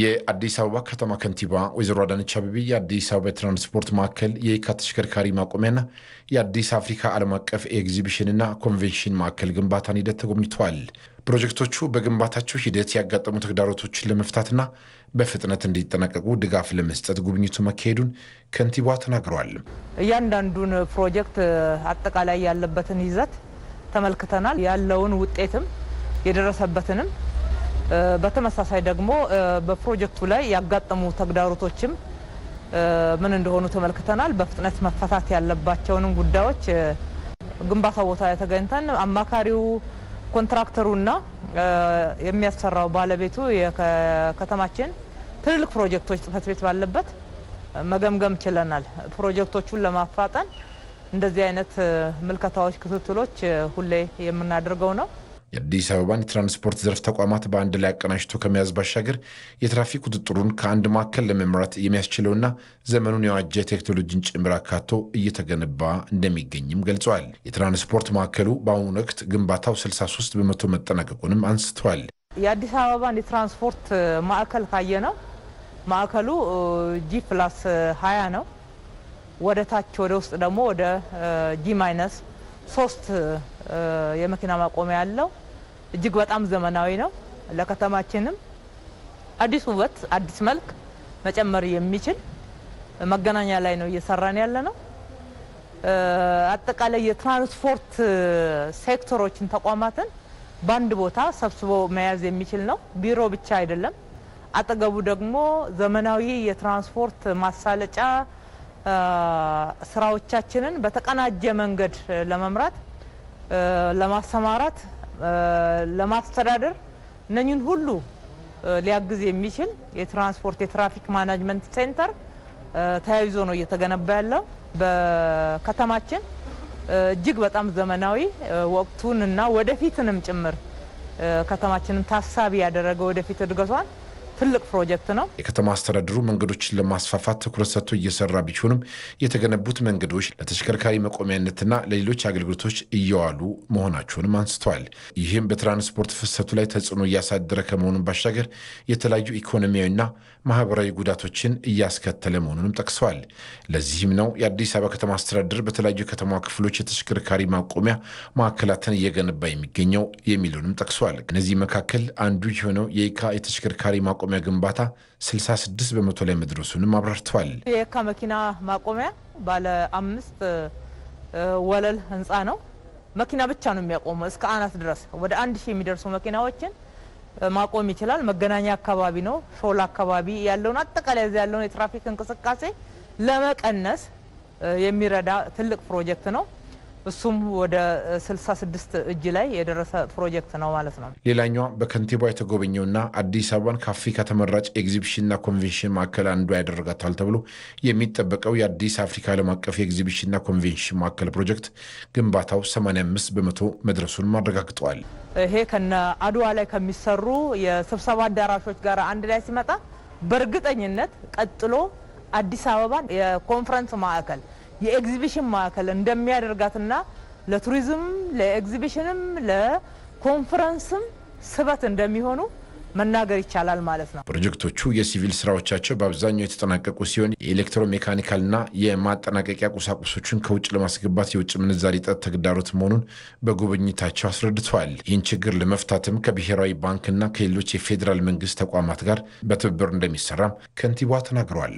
የአዲስ አበባ ከተማ ከንቲባ ወይዘሮ አዳነች አቤቤ የአዲስ አበባ የትራንስፖርት ማዕከል የየካ ተሽከርካሪ ማቆሚያና የአዲስ አፍሪካ ዓለም አቀፍ ኤግዚቢሽንና ኮንቬንሽን ማዕከል ግንባታን ሂደት ተጎብኝተዋል። ፕሮጀክቶቹ በግንባታቸው ሂደት ያጋጠሙ ተግዳሮቶችን ለመፍታትና በፍጥነት እንዲጠናቀቁ ድጋፍ ለመስጠት ጉብኝቱ መካሄዱን ከንቲባ ተናግረዋል። እያንዳንዱን ፕሮጀክት አጠቃላይ ያለበትን ይዘት ተመልክተናል። ያለውን ውጤትም የደረሰበትንም በተመሳሳይ ደግሞ በፕሮጀክቱ ላይ ያጋጠሙ ተግዳሮቶችም ምን እንደሆኑ ተመልክተናል። በፍጥነት መፈታት ያለባቸውንም ጉዳዮች ግንባታ ቦታ ላይ ተገኝተን አማካሪው ኮንትራክተሩና የሚያሰራው ባለቤቱ የከተማችን ትልልቅ ፕሮጀክቶች ጽህፈት ቤት ባለበት መገምገም ችለናል። ፕሮጀክቶቹን ለማፋጠን እንደዚህ አይነት ምልከታዎች፣ ክትትሎች ሁሌ የምናደርገው ነው። የአዲስ አበባን የትራንስፖርት ዘርፍ ተቋማት በአንድ ላይ አቀናጅቶ ከመያዝ ባሻገር የትራፊክ ቁጥጥሩን ከአንድ ማዕከል ለመምራት የሚያስችለውና ዘመኑን የዋጀ ቴክኖሎጂን ጭምር አካቶ እየተገነባ እንደሚገኝም ገልጸዋል። የትራንስፖርት ማዕከሉ በአሁኑ ወቅት ግንባታው 63 በመቶ መጠናቀቁንም አንስተዋል። የአዲስ አበባን የትራንስፖርት ማዕከል ካየ ነው ማዕከሉ ጂ ፕላስ 20 ነው። ወደ ታች ወደ ውስጥ ደግሞ ወደ ጂ ማይነስ ሶስት የመኪና ማቆሚያ ያለው እጅግ በጣም ዘመናዊ ነው። ለከተማችንም አዲስ ውበት፣ አዲስ መልክ መጨመር የሚችል መገናኛ ላይ ነው እየሰራን ያለ ነው። አጠቃላይ የትራንስፖርት ሴክተሮችን ተቋማትን በአንድ ቦታ ሰብስቦ መያዝ የሚችል ነው። ቢሮ ብቻ አይደለም። አጠገቡ ደግሞ ዘመናዊ የትራንስፖርት ማሳለጫ ስራዎቻችንን በተቀናጀ መንገድ ለመምራት ለማሰማራት ለማስተዳደር እነኝን ሁሉ ሊያግዝ የሚችል የትራንስፖርት የትራፊክ ማናጅመንት ሴንተር ተያይዞ ነው እየተገነባ ያለው። በከተማችን እጅግ በጣም ዘመናዊ ወቅቱን እና ወደፊትንም ጭምር ከተማችንን ታሳቢ ያደረገ ወደፊት እድገቷን ትልቅ ፕሮጀክት ነው። የከተማ አስተዳደሩ መንገዶችን ለማስፋፋት ትኩረት ሰጥቶ እየሰራ ቢሆንም የተገነቡት መንገዶች ለተሽከርካሪ መቆሚያነትና ለሌሎች አገልግሎቶች እየዋሉ መሆናቸውንም አንስተዋል። ይህም በትራንስፖርት ፍሰቱ ላይ ተጽዕኖ እያሳደረ ከመሆኑን ባሻገር የተለያዩ ኢኮኖሚያዊና ማህበራዊ ጉዳቶችን እያስከተለ መሆኑንም ጠቅሰዋል። ለዚህም ነው የአዲስ አበባ ከተማ አስተዳደር በተለያዩ ከተማ ክፍሎች የተሽከርካሪ ማቆሚያ ማዕከላትን እየገነባ የሚገኘው የሚለውንም ጠቅሰዋል። ከነዚህ መካከል አንዱ የሆነው የኢካ የተሽከርካሪ ማቆሚያ ማቆሚያ ግንባታ 66 በመቶ ላይ መድረሱንም አብራርተዋል። የካ መኪና ማቆሚያ ባለ አምስት ወለል ህንፃ ነው። መኪና ብቻ ነው የሚያቆመው እስከ አናት ድረስ ወደ አንድ ሺህ የሚደርሱ መኪናዎችን ማቆም ይችላል። መገናኛ አካባቢ ነው፣ ሾላ አካባቢ ያለውን አጠቃላይ እዚያ ያለውን የትራፊክ እንቅስቃሴ ለመቀነስ የሚረዳ ትልቅ ፕሮጀክት ነው። እሱም ወደ 66 እጅ ላይ የደረሰ ፕሮጀክት ነው ማለት ነው። ሌላኛዋ በከንቲባ የተጎበኘውና አዲስ አበባን ከአፍሪካ ተመራጭ ኤግዚቢሽንና ኮንቬንሽን ማዕከል አንዱ ያደረጋታል ተብሎ የሚጠበቀው የአዲስ አፍሪካ ዓለም አቀፍ የኤግዚቢሽንና ኮንቬንሽን ማዕከል ፕሮጀክት ግንባታው 85 በመቶ መድረሱን ማረጋግጠዋል። ይሄ ከነ አድዋ ላይ ከሚሰሩ የስብሰባ አዳራሾች ጋር አንድ ላይ ሲመጣ በእርግጠኝነት ቀጥሎ አዲስ አበባን የኮንፈረንስ ማዕከል የኤግዚቢሽን ማዕከል እንደሚያደርጋትና ለቱሪዝም ለኤግዚቢሽንም ለኮንፈረንስም ስበት እንደሚሆኑ መናገር ይቻላል ማለት ነው። ፕሮጀክቶቹ የሲቪል ስራዎቻቸው በአብዛኛው የተጠናቀቁ ሲሆን የኤሌክትሮ ሜካኒካልና የማጠናቀቂያ ቁሳቁሶቹን ከውጭ ለማስገባት የውጭ ምንዛሪ እጥረት ተግዳሮት መሆኑን በጉብኝታቸው አስረድተዋል። ይህን ችግር ለመፍታትም ከብሔራዊ ባንክና ከሌሎች የፌዴራል መንግስት ተቋማት ጋር በትብብር እንደሚሰራም ከንቲባ ተናግረዋል።